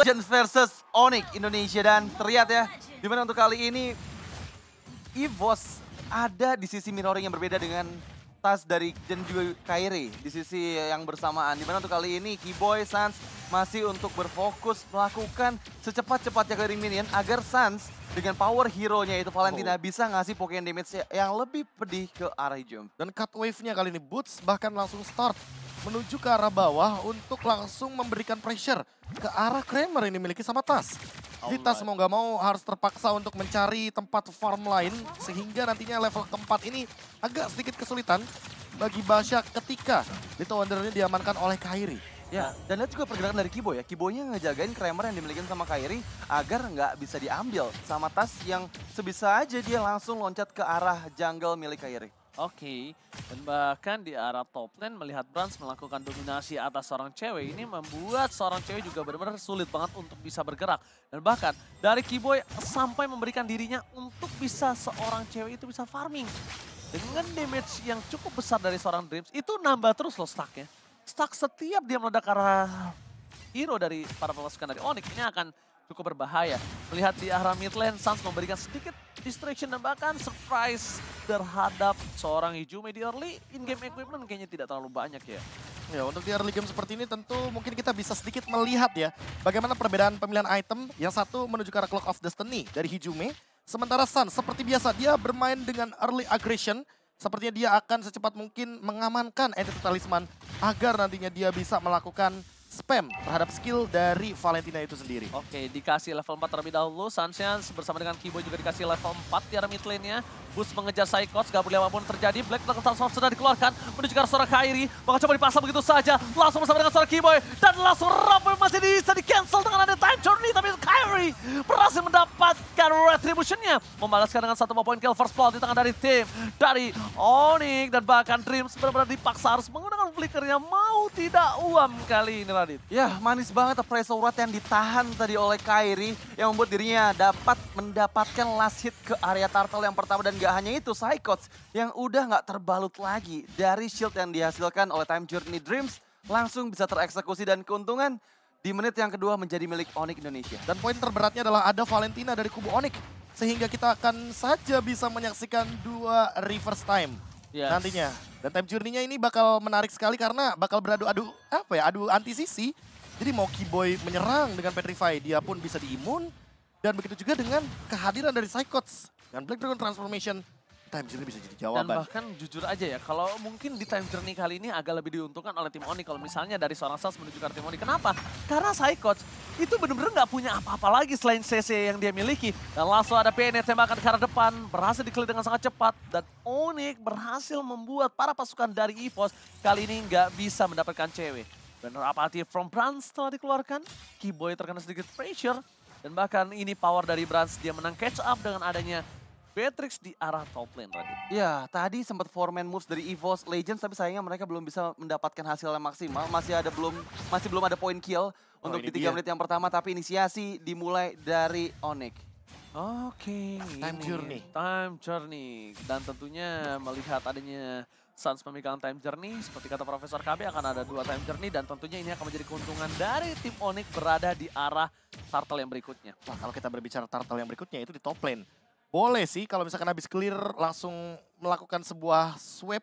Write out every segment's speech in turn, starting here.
Legends versus Onyx Indonesia dan terlihat ya. Dimana untuk kali ini Evos ada di sisi minoring yang berbeda dengan Tas dari dan juga Kairi di sisi yang bersamaan. Dimana untuk kali ini Keyboy Sans masih untuk berfokus melakukan secepat-cepatnya clearing minion agar Sans dengan power hero-nya itu Valentina oh. bisa ngasih Pokemon damage yang lebih pedih ke arah jump. Dan cut wave-nya kali ini Boots bahkan langsung start menuju ke arah bawah untuk langsung memberikan pressure ke arah Kramer ini dimiliki sama Tas. Jadi Tas mau nggak mau harus terpaksa untuk mencari tempat farm lain sehingga nantinya level keempat ini agak sedikit kesulitan bagi Basya ketika Little ini diamankan oleh Kairi. Ya, nah. dan lihat juga pergerakan dari Kibo ya. Kibonya ngejagain Kramer yang dimiliki sama Kairi agar nggak bisa diambil sama tas yang sebisa aja dia langsung loncat ke arah jungle milik Kairi. Oke, okay. dan bahkan di arah top lane melihat Brans melakukan dominasi atas seorang cewek ini membuat seorang cewek juga benar-benar sulit banget untuk bisa bergerak. Dan bahkan dari Kiboy sampai memberikan dirinya untuk bisa seorang cewek itu bisa farming. Dengan damage yang cukup besar dari seorang Dreams, itu nambah terus loh stacknya stuck setiap dia meledak karena hero dari para pemasukan dari Onyx ini akan cukup berbahaya. Melihat di arah mid lane, Sans memberikan sedikit distraction dan bahkan surprise terhadap seorang Hijume di early. In-game equipment kayaknya tidak terlalu banyak ya. Ya, untuk di early game seperti ini tentu mungkin kita bisa sedikit melihat ya bagaimana perbedaan pemilihan item. Yang satu menuju ke arah Clock of Destiny dari Hijume, sementara Sun seperti biasa dia bermain dengan early aggression Sepertinya dia akan secepat mungkin mengamankan entity talisman agar nantinya dia bisa melakukan spam terhadap skill dari Valentina itu sendiri. Oke, dikasih level 4 terlebih dahulu. Sunshine bersama dengan Kibo juga dikasih level 4 tiara mid lane-nya. Bus mengejar Saikos, gak boleh apapun terjadi. Black Dragon Transform sudah dikeluarkan, menuju ke seorang Kairi. Maka coba dipasang begitu saja, langsung bersama dengan seorang Keyboy. Dan langsung Rumble masih bisa di-cancel dengan ada time journey. Tapi Kairi berhasil mendapatkan retributionnya. Membalaskan dengan satu poin kill first blood di tangan dari tim. Dari Onyx dan bahkan Dreams benar-benar dipaksa harus menggunakan flickernya. Mau tidak uam kali ini Radit. Ya manis banget appraisal urat yang ditahan tadi oleh Kairi. Yang membuat dirinya dapat mendapatkan last hit ke area turtle yang pertama dan nggak hanya itu, Psychots yang udah nggak terbalut lagi dari shield yang dihasilkan oleh Time Journey Dreams langsung bisa tereksekusi dan keuntungan di menit yang kedua menjadi milik Onyx Indonesia. Dan poin terberatnya adalah ada Valentina dari kubu Onyx. Sehingga kita akan saja bisa menyaksikan dua reverse time yes. nantinya. Dan time journey-nya ini bakal menarik sekali karena bakal beradu-adu apa ya, adu anti-sisi. Jadi mau Boy menyerang dengan Petrify, dia pun bisa diimun. Dan begitu juga dengan kehadiran dari Psychots. Dan Black Dragon Transformation time journey bisa jadi jawaban. Dan bahkan jujur aja ya, kalau mungkin di time journey kali ini agak lebih diuntungkan oleh tim Oni kalau misalnya dari seorang Sals menuju ke tim Oni. Kenapa? Karena Psychoch itu benar-benar gak punya apa-apa lagi selain CC yang dia miliki. Dan langsung ada yang e tembakan ke arah depan, berhasil dikelilingi dengan sangat cepat. Dan Onik berhasil membuat para pasukan dari EVOS kali ini gak bisa mendapatkan cewek. Benar apati from Brands telah dikeluarkan, Keyboy terkena sedikit pressure. Dan bahkan ini power dari Brands. dia menang catch up dengan adanya Beatrix di arah top lane tadi. Ya, tadi sempat four foreman moves dari EVOS Legends tapi sayangnya mereka belum bisa mendapatkan hasil yang maksimal. Masih ada belum masih belum ada poin kill oh, untuk di 3 dia. menit yang pertama tapi inisiasi dimulai dari Onyx. Oke, okay, time ini. journey. Time journey dan tentunya melihat adanya Sans memegang time journey seperti kata Profesor KB akan ada dua time journey dan tentunya ini akan menjadi keuntungan dari tim Onyx berada di arah turtle yang berikutnya. Wah, kalau kita berbicara turtle yang berikutnya itu di top lane. Boleh sih kalau misalkan habis clear langsung melakukan sebuah sweep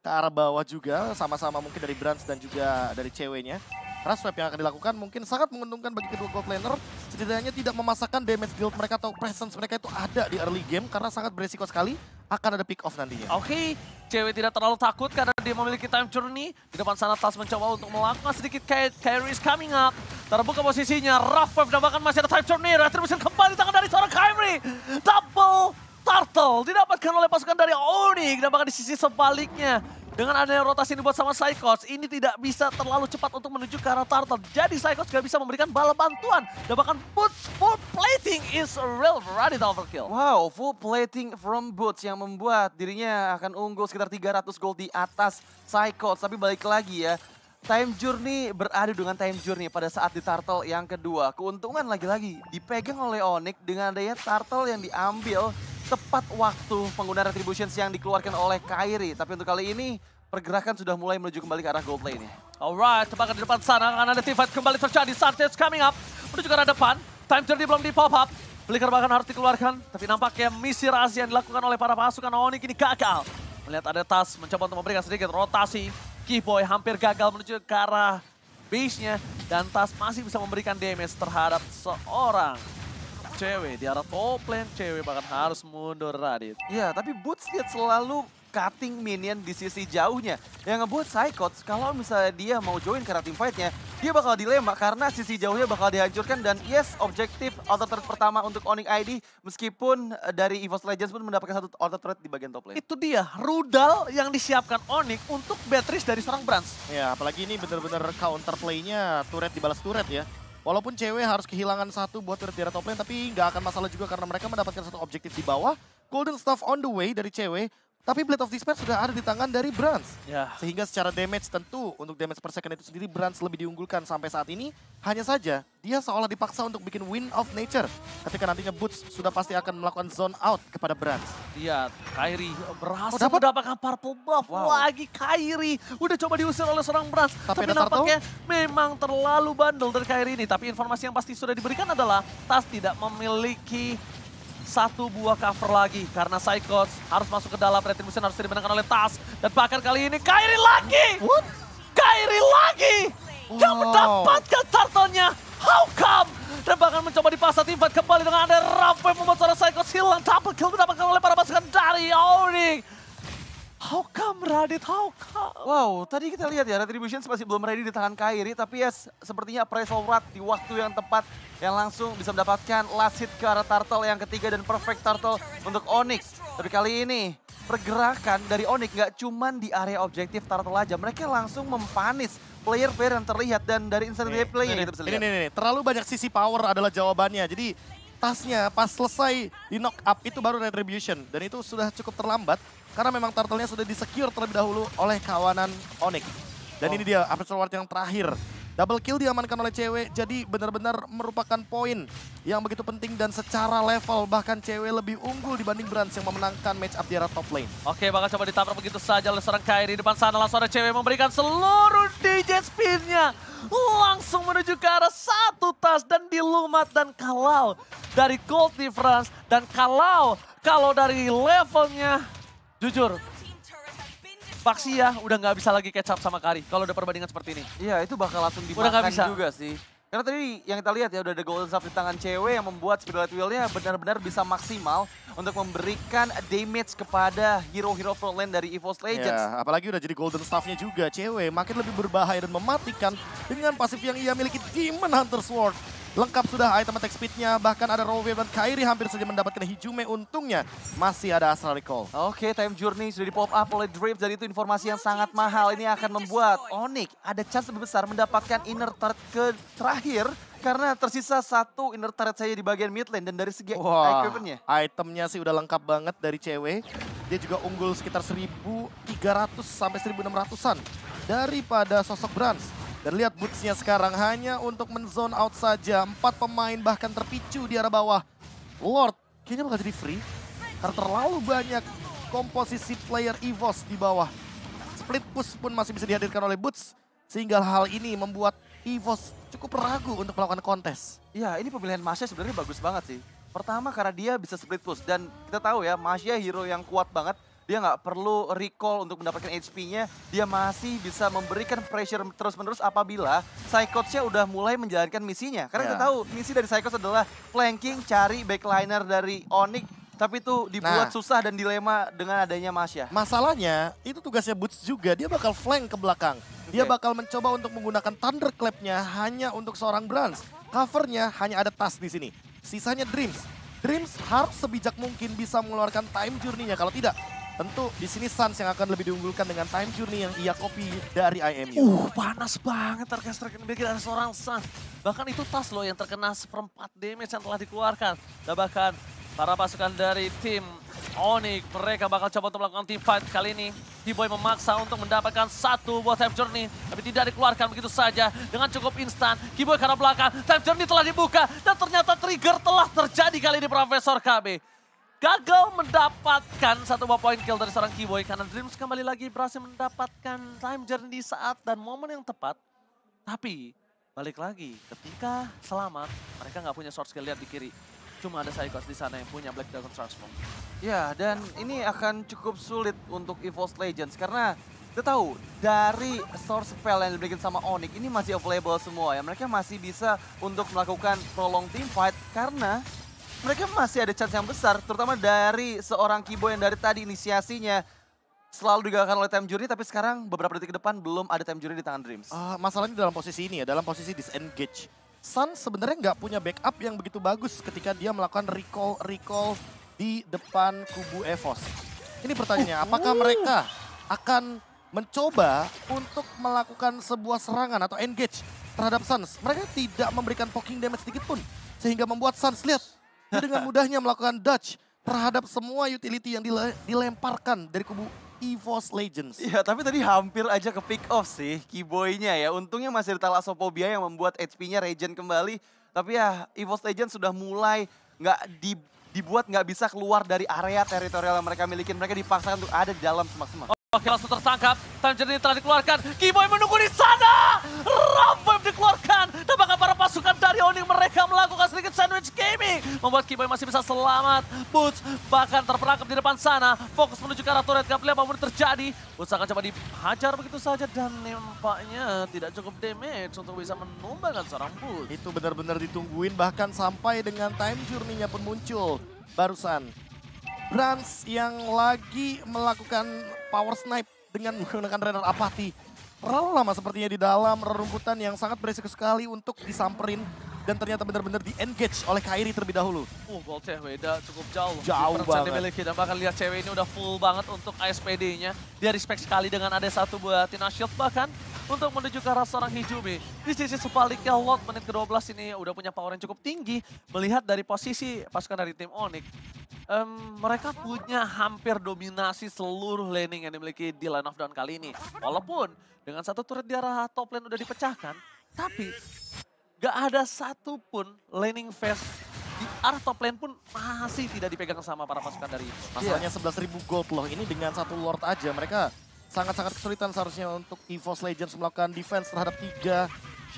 ke arah bawah juga sama-sama mungkin dari Brands dan juga dari ceweknya. Karena sweep yang akan dilakukan mungkin sangat menguntungkan bagi kedua gold laner. Setidaknya tidak memasakkan damage build mereka atau presence mereka itu ada di early game karena sangat beresiko sekali akan ada pick off nantinya. Oke, okay. cewek tidak terlalu takut karena dia memiliki time journey. Di depan sana Tas mencoba untuk melangkah sedikit carry is coming up. Terbuka posisinya, Rough Wave bahkan masih ada time journey. Retribution kembali tangan dari seorang Kyrie. Double Turtle didapatkan oleh pasukan dari Onyx. Bahkan di sisi sebaliknya. Dengan adanya rotasi dibuat sama Psychos, ini tidak bisa terlalu cepat untuk menuju ke arah Turtle. Jadi Psychos gak bisa memberikan bala bantuan. Dan bahkan Boots full plating is a real radical overkill. Wow, full plating from Boots yang membuat dirinya akan unggul sekitar 300 gold di atas Psychos. Tapi balik lagi ya, Time Journey beradu dengan Time Journey pada saat di Turtle yang kedua. Keuntungan lagi-lagi dipegang oleh Onyx dengan adanya Turtle yang diambil tepat waktu penggunaan retribution yang dikeluarkan oleh Kairi. Tapi untuk kali ini, pergerakan sudah mulai menuju kembali ke arah gold lane Alright, tebakan di depan sana akan ada teamfight kembali terjadi. Sartes coming up, menuju ke arah depan. Time journey belum di pop up. Flicker bahkan harus dikeluarkan, tapi nampaknya misi rahasia yang dilakukan oleh para pasukan Oni kini gagal. Melihat ada tas, mencoba untuk memberikan sedikit rotasi. Keyboy hampir gagal menuju ke arah base-nya. Dan tas masih bisa memberikan damage terhadap seorang cewek di arah top lane cewek bahkan harus mundur Radit. Iya tapi Boots lihat selalu cutting minion di sisi jauhnya. Yang ngebuat Psychots kalau misalnya dia mau join ke tim fight dia bakal dilema karena sisi jauhnya bakal dihancurkan dan yes, objektif auto threat pertama untuk Onyx ID meskipun eh, dari EVOS Legends pun mendapatkan satu auto turret di bagian top lane. Itu dia, rudal yang disiapkan Onyx untuk Beatrice dari seorang Brans. Ya, apalagi ini benar-benar counter play turret dibalas turret ya. Walaupun cewek harus kehilangan satu buat tiara top lane, tapi nggak akan masalah juga karena mereka mendapatkan satu objektif di bawah. Golden Stuff on the way dari cewek. Tapi Blade of Despair sudah ada di tangan dari Brans. Ya. Sehingga secara damage tentu untuk damage per second itu sendiri Brans lebih diunggulkan sampai saat ini. Hanya saja dia seolah dipaksa untuk bikin win of nature. Ketika nantinya Boots sudah pasti akan melakukan zone out kepada Brans. Iya, Kairi berhasil oh, dapat? mendapatkan purple buff. Wow. Lagi Kairi udah coba diusir oleh seorang Brans. Tapi, Tapi nampaknya memang terlalu bandel dari Kairi ini. Tapi informasi yang pasti sudah diberikan adalah Tas tidak memiliki satu buah cover lagi karena psychos harus masuk ke dalam retribution harus dimenangkan oleh Tas dan bahkan kali ini Kairi lagi. What? Kairi lagi. Wow. Yang mendapatkan turtle How come? Dan bahkan mencoba dipasang tim kembali dengan ada Rafa membuat seorang psychos hilang. Double kill mendapatkan oleh para pasukan dari Auring. How come Radit, how come? Wow, tadi kita lihat ya, Retribution masih belum ready di tangan Kairi. Tapi ya sepertinya appraisal Rat di waktu yang tepat yang langsung bisa mendapatkan last hit ke arah Turtle yang ketiga dan perfect Turtle untuk Onyx. Tapi kali ini pergerakan dari Onyx nggak cuma di area objektif Turtle aja. Mereka langsung mempanis player-player yang terlihat dan dari instant replay ini, Ini, ini, ini, terlalu banyak sisi power adalah jawabannya. Jadi atasnya pas selesai di knock up itu baru retribution. Dan itu sudah cukup terlambat karena memang turtle-nya sudah di secure terlebih dahulu oleh kawanan Onyx. Dan oh. ini dia Aperture Ward yang terakhir Double kill diamankan oleh cewek, jadi benar-benar merupakan poin yang begitu penting dan secara level bahkan cewek lebih unggul dibanding brans yang memenangkan match up di arah top lane. Oke, bakal coba ditabrak begitu saja oleh seorang Kairi di depan sana. Langsung ada cewek memberikan seluruh DJ spinnya langsung menuju ke arah satu tas dan dilumat dan kalau dari Gold di France dan kalau kalau dari levelnya jujur Paksi ya udah nggak bisa lagi kecap sama kari kalau udah perbandingan seperti ini. Iya itu bakal langsung dimakan udah bisa. juga sih. Karena tadi yang kita lihat ya udah ada golden staff di tangan cewek yang membuat Spirit Wheel-nya benar-benar bisa maksimal untuk memberikan damage kepada hero-hero frontline dari EVOS Legends. Ya, apalagi udah jadi golden staffnya juga cewek makin lebih berbahaya dan mematikan dengan pasif yang ia miliki Demon Hunter Sword. Lengkap sudah item attack speednya, bahkan ada rowe dan Kairi hampir saja mendapatkan Hijume. Untungnya masih ada Astral Recall. Oke, okay, time journey sudah di pop up oleh Drift, jadi itu informasi yang sangat mahal. Ini akan membuat Onyx ada chance lebih besar mendapatkan inner turret ke terakhir karena tersisa satu inner turret saya di bagian mid lane dan dari segi wow, equipmentnya. Itemnya sih udah lengkap banget dari cewek. Dia juga unggul sekitar 1.300 sampai 1.600an daripada sosok Brans. Dan lihat bootsnya sekarang hanya untuk menzone out saja. Empat pemain bahkan terpicu di arah bawah. Lord kayaknya bakal jadi free. Karena terlalu banyak komposisi player EVOS di bawah. Split push pun masih bisa dihadirkan oleh Boots. Sehingga hal ini membuat EVOS cukup ragu untuk melakukan kontes. Ya ini pemilihan Masya sebenarnya bagus banget sih. Pertama karena dia bisa split push. Dan kita tahu ya Masya hero yang kuat banget dia nggak perlu recall untuk mendapatkan HP-nya. Dia masih bisa memberikan pressure terus-menerus apabila Psychots-nya udah mulai menjalankan misinya. Karena yeah. kita ya. tahu misi dari Psychots adalah flanking, cari backliner dari Onyx tapi itu dibuat nah, susah dan dilema dengan adanya Masya. Masalahnya itu tugasnya Boots juga, dia bakal flank ke belakang. Okay. Dia bakal mencoba untuk menggunakan Thunderclap-nya hanya untuk seorang Brans. Covernya hanya ada tas di sini. Sisanya Dreams. Dreams harus sebijak mungkin bisa mengeluarkan time journey-nya. Kalau tidak, Tentu di sini Suns yang akan lebih diunggulkan dengan time journey yang ia copy dari IMU. Uh, panas banget terkena bikin dari seorang Suns. Bahkan itu tas loh yang terkena seperempat damage yang telah dikeluarkan. Dan bahkan para pasukan dari tim Onyx, mereka bakal coba untuk melakukan team fight kali ini. t boy memaksa untuk mendapatkan satu buah time journey. Tapi tidak dikeluarkan begitu saja dengan cukup instan. T-Boy karena belakang, time journey telah dibuka. Dan ternyata trigger telah terjadi kali ini Profesor KB gagal mendapatkan satu poin kill dari seorang Kiboy karena Dreams kembali lagi berhasil mendapatkan time journey di saat dan momen yang tepat. Tapi balik lagi ketika selamat mereka nggak punya short skill lihat di kiri. Cuma ada Psychos di sana yang punya Black Dragon Transform. Ya dan ini akan cukup sulit untuk EVOS Legends karena kita tahu dari source spell yang diberikan sama Onyx ini masih available semua ya. Mereka masih bisa untuk melakukan prolong team fight karena mereka masih ada chance yang besar, terutama dari seorang Kibo yang dari tadi inisiasinya selalu digagalkan oleh time jury, tapi sekarang beberapa detik ke depan belum ada time jury di tangan Dreams. Uh, masalahnya dalam posisi ini ya, dalam posisi disengage. Sun sebenarnya nggak punya backup yang begitu bagus ketika dia melakukan recall-recall di depan kubu Evos. Ini pertanyaannya, oh. apakah mereka akan mencoba untuk melakukan sebuah serangan atau engage terhadap Suns. Mereka tidak memberikan poking damage sedikit pun. Sehingga membuat Suns lihat dengan mudahnya melakukan dodge terhadap semua utility yang dile dilemparkan dari kubu EVOS Legends. Iya, tapi tadi hampir aja ke pick off sih kiboy ya. Untungnya masih ada Talasophobia yang membuat HP-nya regen kembali. Tapi ya EVOS Legends sudah mulai nggak di, dibuat nggak bisa keluar dari area teritorial yang mereka miliki. Mereka dipaksa untuk ada di dalam semak-semak. Oke, langsung tertangkap. ini telah dikeluarkan. Kiboy menunggu di sana. yang dikeluarkan. Tampak Pasukan dari Oni mereka melakukan sedikit sandwich gaming. Membuat Kiboy masih bisa selamat. Boots bahkan terperangkap di depan sana. Fokus menuju ke arah turret. Gak apapun terjadi. Boots akan coba dihajar begitu saja. Dan nampaknya tidak cukup damage untuk bisa menumbangkan seorang Boots. Itu benar-benar ditungguin bahkan sampai dengan time journey-nya pun muncul. Barusan Brans yang lagi melakukan power snipe dengan menggunakan radar apati Terlalu lama sepertinya di dalam rerumputan yang sangat berisiko sekali untuk disamperin dan ternyata benar-benar di-engage oleh Kairi terlebih dahulu. Uh, oh, gol beda cukup jauh. Jauh banget. dimiliki dan bahkan lihat cewek ini udah full banget untuk ASPD-nya. Dia respect sekali dengan ada satu buat Tina Shield bahkan untuk menuju ke arah seorang Hijumi. Di sisi sebaliknya Lord menit ke-12 ini udah punya power yang cukup tinggi melihat dari posisi pasukan dari tim Onyx um, mereka punya hampir dominasi seluruh laning yang dimiliki di line of down kali ini. Walaupun dengan satu turret di arah top lane udah dipecahkan, tapi gak ada satupun laning phase di arah top lane pun masih tidak dipegang sama para pasukan dari Masalahnya yeah. Iya. 11.000 gold loh, ini dengan satu lord aja mereka sangat-sangat kesulitan seharusnya untuk EVOS Legends melakukan defense terhadap tiga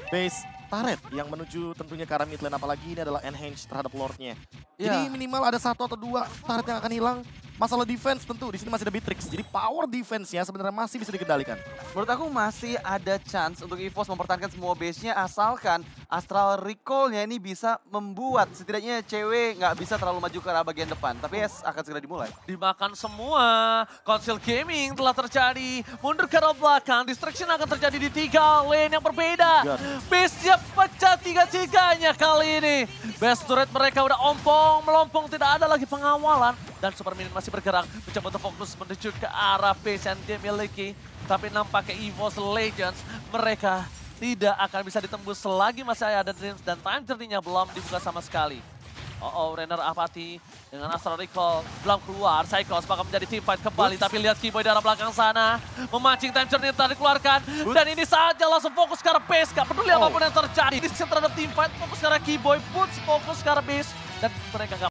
base turret yang menuju tentunya ke arah mid lane apalagi ini adalah enhance terhadap lordnya. Yeah. Jadi minimal ada satu atau dua turret yang akan hilang masalah defense tentu di sini masih ada Bitrix. Jadi power defense-nya sebenarnya masih bisa dikendalikan. Menurut aku masih ada chance untuk EVOS mempertahankan semua base-nya asalkan Astral Recall-nya ini bisa membuat setidaknya cewek nggak bisa terlalu maju ke arah bagian depan. Tapi yes, akan segera dimulai. Dimakan semua. Conceal Gaming telah terjadi. Mundur ke arah belakang. Distraction akan terjadi di tiga lane yang berbeda. Base-nya pecah tiga-tiganya kali ini. Best turret mereka udah ompong, melompong. Tidak ada lagi pengawalan. Dan Superman masih bergerak mencoba untuk fokus menuju ke arah base yang dia miliki. Tapi nampaknya EVOS Legends mereka tidak akan bisa ditembus selagi masih ada Dreams dan time journey-nya belum dibuka sama sekali. Oh, oh Renner Apati dengan Astral Recall belum keluar. Cyclops bakal menjadi tim fight kembali. Oops. Tapi lihat Keyboy arah belakang sana. Memancing time journey yang telah dikeluarkan. Oops. Dan ini saatnya langsung fokus ke arah base. Gak peduli oh. apapun yang terjadi. Ini terhadap tim fight. Fokus ke arah Keyboy. Boots fokus ke arah base. Dan mereka gak